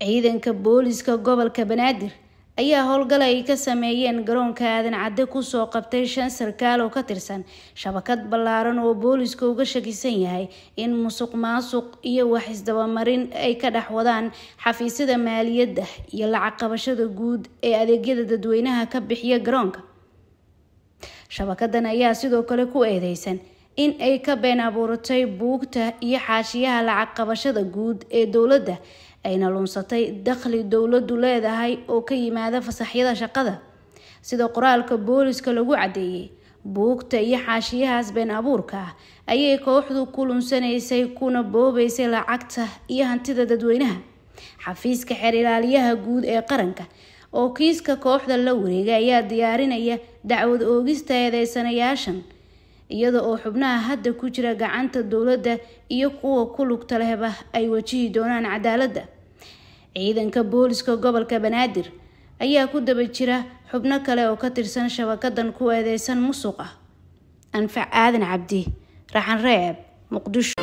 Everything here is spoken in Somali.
ciidanka booliska gobolka banaadir ayaa howlgal ay ka sameeyeen garoonka aadan cadde kusoo qabtay shan sarkaal oo ka tirsan shabakad ballaaran oo booliska uga shakisan yahay in musuq maasuq iyo wax isdabamarin ay ka dhex wadaan xafiisyada maaliyadda iyo lacag qabashada guud ee adeegyada dadweynaha ka bixiya garoonka shabakadan ayaa sidoo kale ku eedeysan in ay ka been abuuratay buugta iyo xaashiyaha lacag qabashada guud ee dowladda ayna lunsatay dakhli dowladu leedahay oo ka yimaada fasaxyada shaqada sida qoraalka booliska lagu caddeeyey buugta iyo xaashiyahaas been abuurka ah ayay kooxdu ku lunsanaysay kuna boobaysay lacagta iyo hantida dadweynaha xafiiska xeer ilaaliyaha guud ee qaranka oo kiiska kooxda la wareegay ayaa diyaarinaya dacwad oogisteeday sanayaashan iyada oo xubnaha hadda ku jira gacanta dowladda iyo kuwa ku lugta lehba ay wajihi doonaan cadaaladda ciidanka booliska gobolka banaadir ayaa ku daba jira xubno kale oo ka tirsan shabakadan ku eedeysan musuq ah anfac aadan cabdi raxan reeb muqdisho